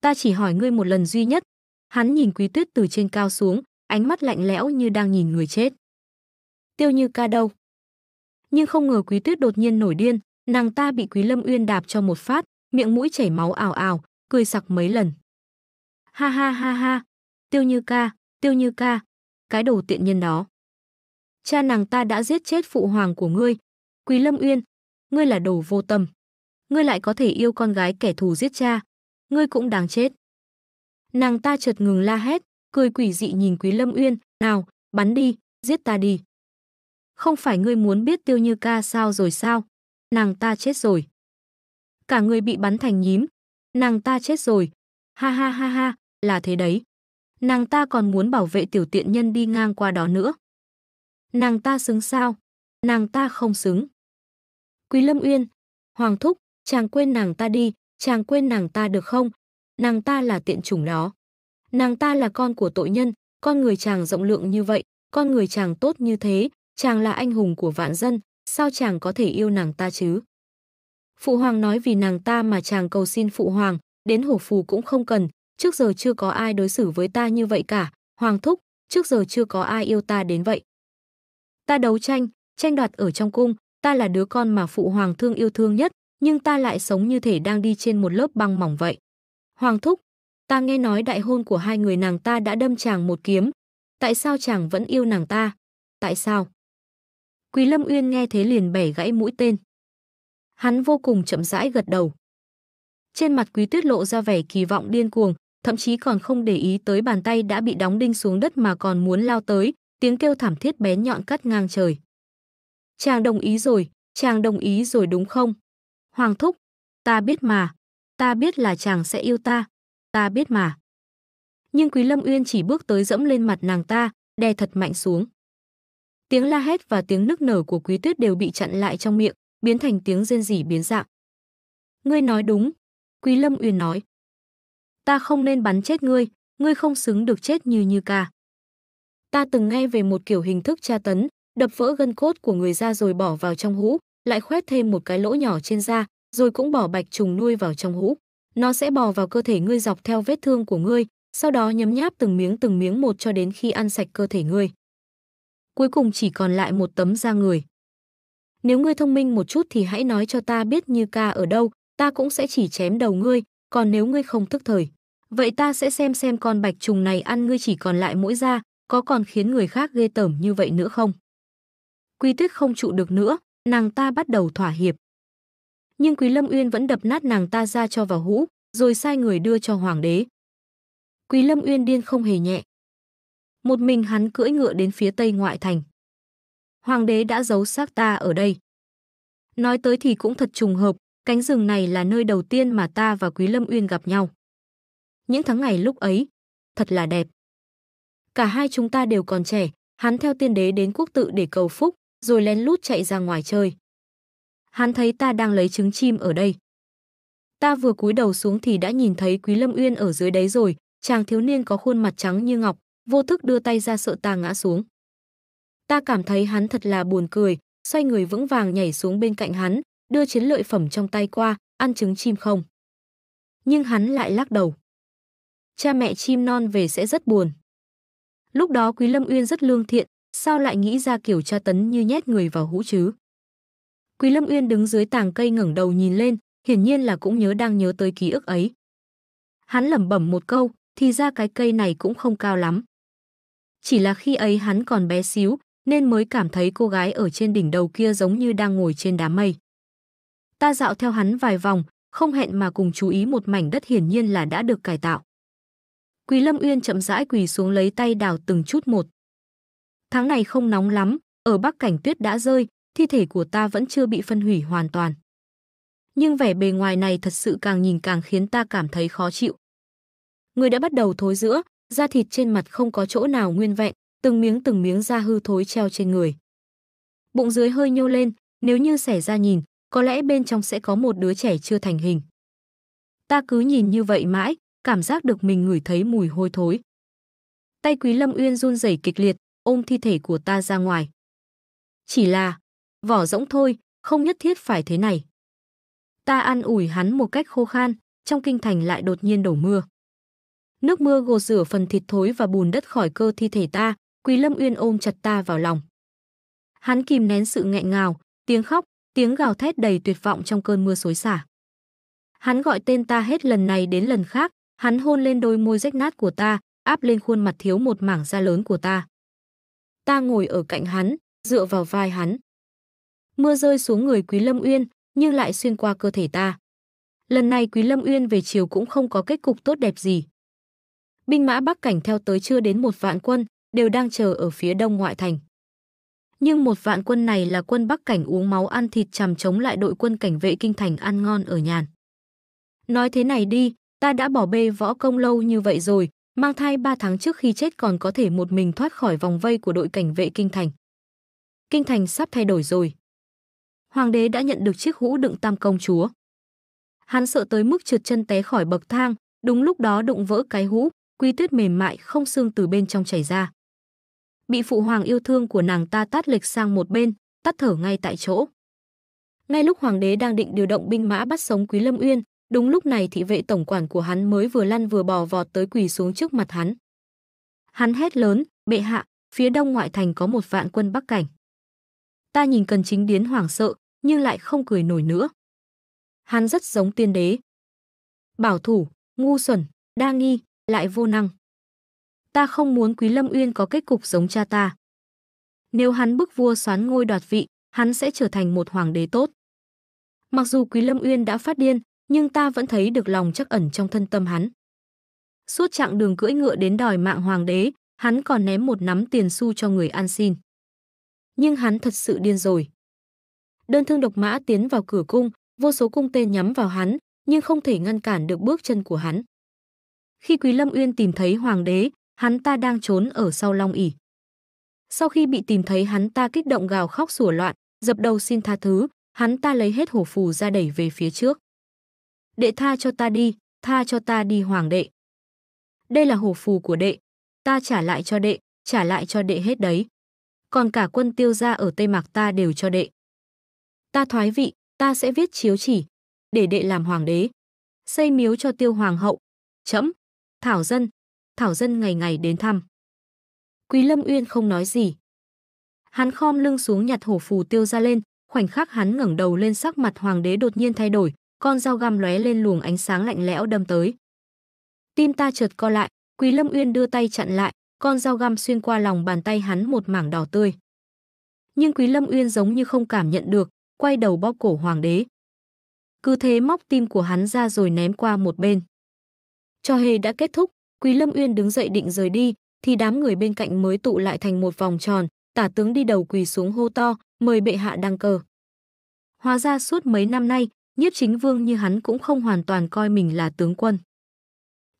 S1: Ta chỉ hỏi ngươi một lần duy nhất. Hắn nhìn Quý Tuyết từ trên cao xuống, ánh mắt lạnh lẽo như đang nhìn người chết. Tiêu Như ca đâu? Nhưng không ngờ Quý Tuyết đột nhiên nổi điên, nàng ta bị Quý Lâm Uyên đạp cho một phát, miệng mũi chảy máu ào ào, cười sặc mấy lần. Ha ha ha ha. Tiêu Như Ca, Tiêu Như Ca, cái đồ tiện nhân đó. Cha nàng ta đã giết chết phụ hoàng của ngươi. Quý Lâm Uyên, ngươi là đồ vô tâm. Ngươi lại có thể yêu con gái kẻ thù giết cha. Ngươi cũng đáng chết. Nàng ta chợt ngừng la hét, cười quỷ dị nhìn Quý Lâm Uyên. Nào, bắn đi, giết ta đi. Không phải ngươi muốn biết Tiêu Như Ca sao rồi sao? Nàng ta chết rồi. Cả người bị bắn thành nhím. Nàng ta chết rồi. Ha ha ha ha, là thế đấy. Nàng ta còn muốn bảo vệ tiểu tiện nhân đi ngang qua đó nữa. Nàng ta xứng sao? Nàng ta không xứng. Quý Lâm Uyên, Hoàng Thúc, chàng quên nàng ta đi, chàng quên nàng ta được không? Nàng ta là tiện chủng đó. Nàng ta là con của tội nhân, con người chàng rộng lượng như vậy, con người chàng tốt như thế, chàng là anh hùng của vạn dân, sao chàng có thể yêu nàng ta chứ? Phụ hoàng nói vì nàng ta mà chàng cầu xin phụ hoàng, đến hổ phù cũng không cần, trước giờ chưa có ai đối xử với ta như vậy cả, Hoàng Thúc, trước giờ chưa có ai yêu ta đến vậy. Ta đấu tranh, tranh đoạt ở trong cung, ta là đứa con mà phụ hoàng thương yêu thương nhất, nhưng ta lại sống như thể đang đi trên một lớp băng mỏng vậy. Hoàng Thúc, ta nghe nói đại hôn của hai người nàng ta đã đâm chàng một kiếm. Tại sao chàng vẫn yêu nàng ta? Tại sao? Quý Lâm Uyên nghe thế liền bẻ gãy mũi tên. Hắn vô cùng chậm rãi gật đầu. Trên mặt Quý Tuyết lộ ra vẻ kỳ vọng điên cuồng, thậm chí còn không để ý tới bàn tay đã bị đóng đinh xuống đất mà còn muốn lao tới, tiếng kêu thảm thiết bé nhọn cắt ngang trời. Chàng đồng ý rồi, chàng đồng ý rồi đúng không? Hoàng thúc, ta biết mà, ta biết là chàng sẽ yêu ta, ta biết mà. Nhưng Quý Lâm Uyên chỉ bước tới dẫm lên mặt nàng ta, đè thật mạnh xuống. Tiếng la hét và tiếng nức nở của Quý Tuyết đều bị chặn lại trong miệng, biến thành tiếng rên rỉ biến dạng. Ngươi nói đúng, Quý Lâm Uyên nói ta không nên bắn chết ngươi, ngươi không xứng được chết như như ca. Ta từng nghe về một kiểu hình thức tra tấn, đập vỡ gân cốt của người ra rồi bỏ vào trong hũ, lại khoét thêm một cái lỗ nhỏ trên da, rồi cũng bỏ bạch trùng nuôi vào trong hũ. Nó sẽ bò vào cơ thể ngươi dọc theo vết thương của ngươi, sau đó nhấm nháp từng miếng từng miếng một cho đến khi ăn sạch cơ thể ngươi. Cuối cùng chỉ còn lại một tấm da người. Nếu ngươi thông minh một chút thì hãy nói cho ta biết như ca ở đâu, ta cũng sẽ chỉ chém đầu ngươi, còn nếu ngươi không thức thời, vậy ta sẽ xem xem con bạch trùng này ăn ngươi chỉ còn lại mỗi da, có còn khiến người khác ghê tởm như vậy nữa không? Quý tuyết không trụ được nữa, nàng ta bắt đầu thỏa hiệp. Nhưng Quý Lâm Uyên vẫn đập nát nàng ta ra cho vào hũ, rồi sai người đưa cho hoàng đế. Quý Lâm Uyên điên không hề nhẹ. Một mình hắn cưỡi ngựa đến phía tây ngoại thành. Hoàng đế đã giấu xác ta ở đây. Nói tới thì cũng thật trùng hợp, Cánh rừng này là nơi đầu tiên mà ta và Quý Lâm Uyên gặp nhau. Những tháng ngày lúc ấy, thật là đẹp. Cả hai chúng ta đều còn trẻ, hắn theo tiên đế đến quốc tự để cầu phúc, rồi lén lút chạy ra ngoài chơi. Hắn thấy ta đang lấy trứng chim ở đây. Ta vừa cúi đầu xuống thì đã nhìn thấy Quý Lâm Uyên ở dưới đấy rồi, chàng thiếu niên có khuôn mặt trắng như ngọc, vô thức đưa tay ra sợ ta ngã xuống. Ta cảm thấy hắn thật là buồn cười, xoay người vững vàng nhảy xuống bên cạnh hắn, đưa chiến lợi phẩm trong tay qua, ăn trứng chim không? Nhưng hắn lại lắc đầu. Cha mẹ chim non về sẽ rất buồn. Lúc đó Quý Lâm Uyên rất lương thiện, sao lại nghĩ ra kiểu tra tấn như nhét người vào hũ chứ? Quý Lâm Uyên đứng dưới tàng cây ngẩng đầu nhìn lên, hiển nhiên là cũng nhớ đang nhớ tới ký ức ấy. Hắn lẩm bẩm một câu, thì ra cái cây này cũng không cao lắm. Chỉ là khi ấy hắn còn bé xíu, nên mới cảm thấy cô gái ở trên đỉnh đầu kia giống như đang ngồi trên đám mây. Ta dạo theo hắn vài vòng, không hẹn mà cùng chú ý một mảnh đất hiển nhiên là đã được cải tạo. Quý Lâm Uyên chậm rãi quỳ xuống lấy tay đào từng chút một. Tháng này không nóng lắm, ở bắc cảnh tuyết đã rơi, thi thể của ta vẫn chưa bị phân hủy hoàn toàn. Nhưng vẻ bề ngoài này thật sự càng nhìn càng khiến ta cảm thấy khó chịu. Người đã bắt đầu thối giữa, da thịt trên mặt không có chỗ nào nguyên vẹn, từng miếng từng miếng da hư thối treo trên người. Bụng dưới hơi nhô lên, nếu như xảy ra nhìn, có lẽ bên trong sẽ có một đứa trẻ chưa thành hình. Ta cứ nhìn như vậy mãi, cảm giác được mình ngửi thấy mùi hôi thối. Tay Quý Lâm Uyên run rẩy kịch liệt, ôm thi thể của ta ra ngoài. Chỉ là, vỏ rỗng thôi, không nhất thiết phải thế này. Ta an ủi hắn một cách khô khan, trong kinh thành lại đột nhiên đổ mưa. Nước mưa gột rửa phần thịt thối và bùn đất khỏi cơ thi thể ta, Quý Lâm Uyên ôm chặt ta vào lòng. Hắn kìm nén sự nghẹn ngào, tiếng khóc, tiếng gào thét đầy tuyệt vọng trong cơn mưa xối xả. Hắn gọi tên ta hết lần này đến lần khác, hắn hôn lên đôi môi rách nát của ta, áp lên khuôn mặt thiếu một mảng da lớn của ta. Ta ngồi ở cạnh hắn, dựa vào vai hắn. Mưa rơi xuống người Quý Lâm Uyên, nhưng lại xuyên qua cơ thể ta. Lần này Quý Lâm Uyên về chiều cũng không có kết cục tốt đẹp gì. Binh mã Bắc Cảnh theo tới chưa đến một vạn quân, đều đang chờ ở phía đông ngoại thành nhưng một vạn quân này là quân Bắc Cảnh uống máu ăn thịt chằm chống lại đội quân cảnh vệ kinh thành ăn ngon ở nhàn. Nói thế này đi, ta đã bỏ bê võ công lâu như vậy rồi, mang thai 3 tháng trước khi chết còn có thể một mình thoát khỏi vòng vây của đội cảnh vệ kinh thành. Kinh thành sắp thay đổi rồi. Hoàng đế đã nhận được chiếc hũ đựng tam công chúa. Hắn sợ tới mức trượt chân té khỏi bậc thang, đúng lúc đó đụng vỡ cái hũ, quy tuyết mềm mại không xương từ bên trong chảy ra bị phụ hoàng yêu thương của nàng ta tát lệch sang một bên, tắt thở ngay tại chỗ. Ngay lúc hoàng đế đang định điều động binh mã bắt sống Quý Lâm Uyên, đúng lúc này thị vệ tổng quản của hắn mới vừa lăn vừa bò vọt tới quỳ xuống trước mặt hắn. Hắn hét lớn, "Bệ hạ, phía đông ngoại thành có một vạn quân Bắc cảnh." Ta nhìn Cần Chính Điến hoảng sợ, nhưng lại không cười nổi nữa. Hắn rất giống tiên đế. Bảo thủ, ngu xuẩn, đa nghi, lại vô năng ta không muốn Quý Lâm Uyên có kết cục giống cha ta. Nếu hắn bức vua xoán ngôi đoạt vị, hắn sẽ trở thành một hoàng đế tốt. Mặc dù Quý Lâm Uyên đã phát điên, nhưng ta vẫn thấy được lòng chắc ẩn trong thân tâm hắn. Suốt chặng đường cưỡi ngựa đến đòi mạng hoàng đế, hắn còn ném một nắm tiền xu cho người ăn xin. Nhưng hắn thật sự điên rồi. Đơn thương độc mã tiến vào cửa cung, vô số cung tên nhắm vào hắn, nhưng không thể ngăn cản được bước chân của hắn. Khi Quý Lâm Uyên tìm thấy hoàng đế, hắn ta đang trốn ở sau long ỉ. Sau khi bị tìm thấy hắn ta kích động gào khóc sủa loạn, dập đầu xin tha thứ, hắn ta lấy hết hổ phù ra đẩy về phía trước. Đệ tha cho ta đi, tha cho ta đi hoàng đệ. Đây là hổ phù của đệ, ta trả lại cho đệ, trả lại cho đệ hết đấy. Còn cả quân tiêu gia ở Tây Mạc ta đều cho đệ. Ta thoái vị, ta sẽ viết chiếu chỉ, để đệ làm hoàng đế. Xây miếu cho tiêu hoàng hậu. Chấm. Thảo dân, Thảo Dân ngày ngày đến thăm. Quý Lâm Uyên không nói gì. Hắn khom lưng xuống nhặt hổ phù tiêu ra lên, khoảnh khắc hắn ngẩng đầu lên sắc mặt hoàng đế đột nhiên thay đổi, con dao găm lóe lên luồng ánh sáng lạnh lẽo đâm tới. Tim ta chợt co lại, Quý Lâm Uyên đưa tay chặn lại, con dao găm xuyên qua lòng bàn tay hắn một mảng đỏ tươi. Nhưng Quý Lâm Uyên giống như không cảm nhận được, quay đầu bóp cổ hoàng đế. Cứ thế móc tim của hắn ra rồi ném qua một bên. Cho hề đã kết thúc, Quý Lâm Uyên đứng dậy định rời đi, thì đám người bên cạnh mới tụ lại thành một vòng tròn, tả tướng đi đầu quỳ xuống hô to, mời bệ hạ đăng cờ. Hóa ra suốt mấy năm nay, nhiếp chính vương như hắn cũng không hoàn toàn coi mình là tướng quân.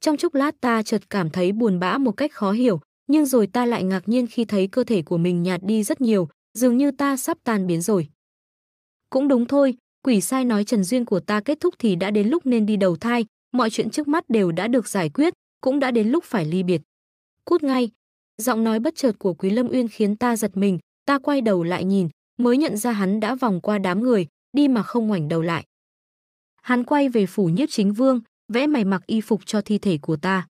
S1: Trong chốc lát ta chợt cảm thấy buồn bã một cách khó hiểu, nhưng rồi ta lại ngạc nhiên khi thấy cơ thể của mình nhạt đi rất nhiều, dường như ta sắp tan biến rồi. Cũng đúng thôi, quỷ sai nói trần duyên của ta kết thúc thì đã đến lúc nên đi đầu thai, mọi chuyện trước mắt đều đã được giải quyết, cũng đã đến lúc phải ly biệt. Cút ngay. Giọng nói bất chợt của Quý Lâm Uyên khiến ta giật mình, ta quay đầu lại nhìn, mới nhận ra hắn đã vòng qua đám người, đi mà không ngoảnh đầu lại. Hắn quay về phủ nhiếp chính vương, vẽ mày mặc y phục cho thi thể của ta.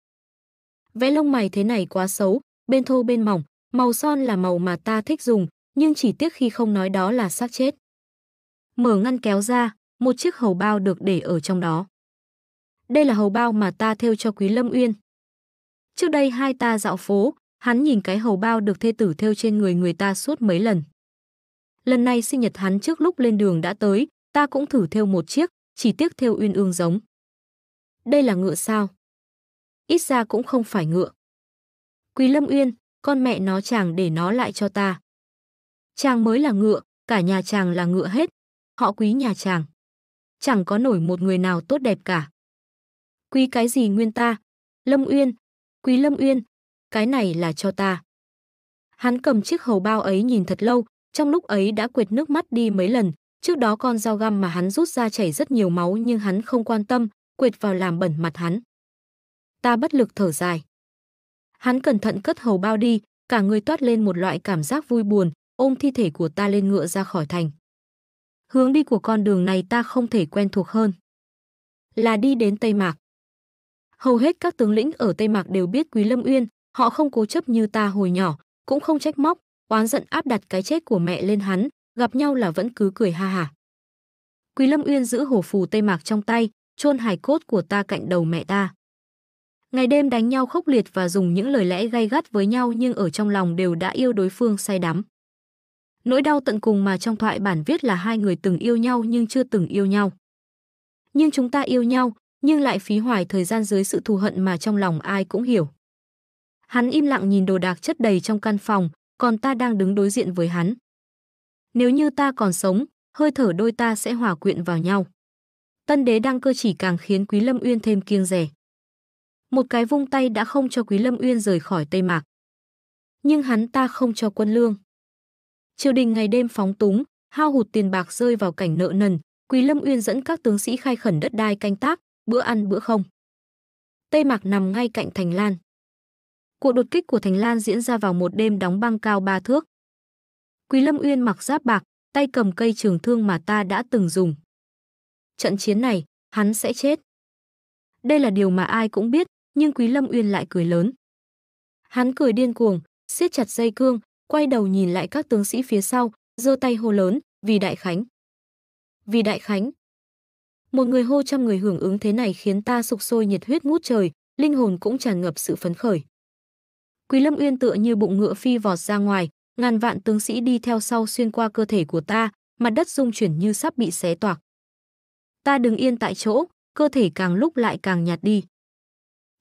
S1: Vẽ lông mày thế này quá xấu, bên thô bên mỏng, màu son là màu mà ta thích dùng, nhưng chỉ tiếc khi không nói đó là xác chết. Mở ngăn kéo ra, một chiếc hầu bao được để ở trong đó đây là hầu bao mà ta thêu cho Quý Lâm Uyên. Trước đây hai ta dạo phố, hắn nhìn cái hầu bao được thê tử thêu trên người người ta suốt mấy lần. Lần này sinh nhật hắn trước lúc lên đường đã tới, ta cũng thử thêu một chiếc, chỉ tiếc thêu uyên ương giống. Đây là ngựa sao? Ít ra cũng không phải ngựa. Quý Lâm Uyên, con mẹ nó chàng để nó lại cho ta. Chàng mới là ngựa, cả nhà chàng là ngựa hết. Họ quý nhà chàng. Chẳng có nổi một người nào tốt đẹp cả. Quý cái gì nguyên ta? Lâm Uyên, Quý Lâm Uyên, cái này là cho ta. Hắn cầm chiếc hầu bao ấy nhìn thật lâu, trong lúc ấy đã quệt nước mắt đi mấy lần, trước đó con dao găm mà hắn rút ra chảy rất nhiều máu nhưng hắn không quan tâm, quệt vào làm bẩn mặt hắn. Ta bất lực thở dài. Hắn cẩn thận cất hầu bao đi, cả người toát lên một loại cảm giác vui buồn, ôm thi thể của ta lên ngựa ra khỏi thành. Hướng đi của con đường này ta không thể quen thuộc hơn. Là đi đến Tây Mạc hầu hết các tướng lĩnh ở Tây Mạc đều biết Quý Lâm Uyên, họ không cố chấp như ta hồi nhỏ, cũng không trách móc, oán giận áp đặt cái chết của mẹ lên hắn, gặp nhau là vẫn cứ cười ha hả. Quý Lâm Uyên giữ hổ phù Tây Mạc trong tay, chôn hài cốt của ta cạnh đầu mẹ ta. Ngày đêm đánh nhau khốc liệt và dùng những lời lẽ gay gắt với nhau nhưng ở trong lòng đều đã yêu đối phương say đắm. Nỗi đau tận cùng mà trong thoại bản viết là hai người từng yêu nhau nhưng chưa từng yêu nhau. Nhưng chúng ta yêu nhau, nhưng lại phí hoài thời gian dưới sự thù hận mà trong lòng ai cũng hiểu. Hắn im lặng nhìn đồ đạc chất đầy trong căn phòng, còn ta đang đứng đối diện với hắn. Nếu như ta còn sống, hơi thở đôi ta sẽ hòa quyện vào nhau. Tân đế đang cơ chỉ càng khiến Quý Lâm Uyên thêm kiêng rẻ. Một cái vung tay đã không cho Quý Lâm Uyên rời khỏi Tây Mạc. Nhưng hắn ta không cho quân lương. Triều đình ngày đêm phóng túng, hao hụt tiền bạc rơi vào cảnh nợ nần, Quý Lâm Uyên dẫn các tướng sĩ khai khẩn đất đai canh tác, bữa ăn bữa không. Tây Mạc nằm ngay cạnh Thành Lan. Cuộc đột kích của Thành Lan diễn ra vào một đêm đóng băng cao ba thước. Quý Lâm Uyên mặc giáp bạc, tay cầm cây trường thương mà ta đã từng dùng. Trận chiến này, hắn sẽ chết. Đây là điều mà ai cũng biết, nhưng Quý Lâm Uyên lại cười lớn. Hắn cười điên cuồng, siết chặt dây cương, quay đầu nhìn lại các tướng sĩ phía sau, giơ tay hô lớn, vì đại khánh. Vì đại khánh, một người hô trăm người hưởng ứng thế này khiến ta sục sôi nhiệt huyết ngút trời, linh hồn cũng tràn ngập sự phấn khởi. Quý Lâm Uyên tựa như bụng ngựa phi vọt ra ngoài, ngàn vạn tướng sĩ đi theo sau xuyên qua cơ thể của ta, mặt đất rung chuyển như sắp bị xé toạc. Ta đứng yên tại chỗ, cơ thể càng lúc lại càng nhạt đi.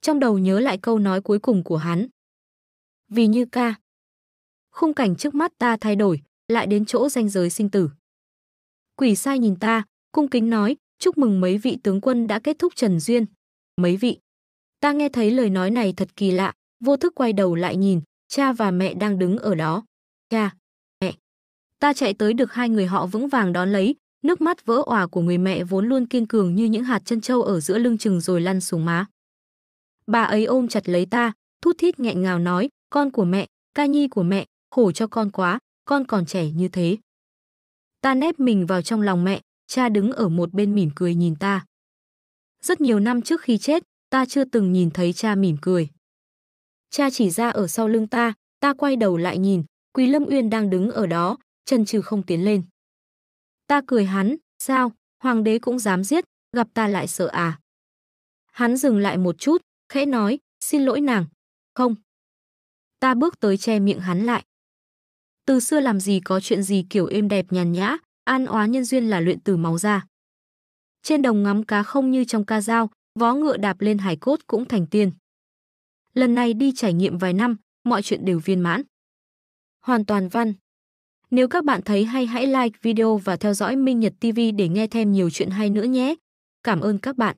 S1: Trong đầu nhớ lại câu nói cuối cùng của hắn. Vì như ca. Khung cảnh trước mắt ta thay đổi, lại đến chỗ ranh giới sinh tử. Quỷ sai nhìn ta, cung kính nói, chúc mừng mấy vị tướng quân đã kết thúc Trần Duyên. Mấy vị. Ta nghe thấy lời nói này thật kỳ lạ, vô thức quay đầu lại nhìn, cha và mẹ đang đứng ở đó. Cha, mẹ. Ta chạy tới được hai người họ vững vàng đón lấy, nước mắt vỡ òa của người mẹ vốn luôn kiên cường như những hạt chân trâu ở giữa lưng chừng rồi lăn xuống má. Bà ấy ôm chặt lấy ta, thút thít nghẹn ngào nói, con của mẹ, ca nhi của mẹ, khổ cho con quá, con còn trẻ như thế. Ta nép mình vào trong lòng mẹ, cha đứng ở một bên mỉm cười nhìn ta. Rất nhiều năm trước khi chết, ta chưa từng nhìn thấy cha mỉm cười. Cha chỉ ra ở sau lưng ta, ta quay đầu lại nhìn, Quý Lâm Uyên đang đứng ở đó, chân trừ không tiến lên. Ta cười hắn, sao, hoàng đế cũng dám giết, gặp ta lại sợ à. Hắn dừng lại một chút, khẽ nói, xin lỗi nàng, không. Ta bước tới che miệng hắn lại. Từ xưa làm gì có chuyện gì kiểu êm đẹp nhàn nhã, an oán nhân duyên là luyện từ máu ra. Trên đồng ngắm cá không như trong ca dao, vó ngựa đạp lên hải cốt cũng thành tiên. Lần này đi trải nghiệm vài năm, mọi chuyện đều viên mãn. Hoàn toàn văn. Nếu các bạn thấy hay hãy like video và theo dõi Minh Nhật TV để nghe thêm nhiều chuyện hay nữa nhé. Cảm ơn các bạn.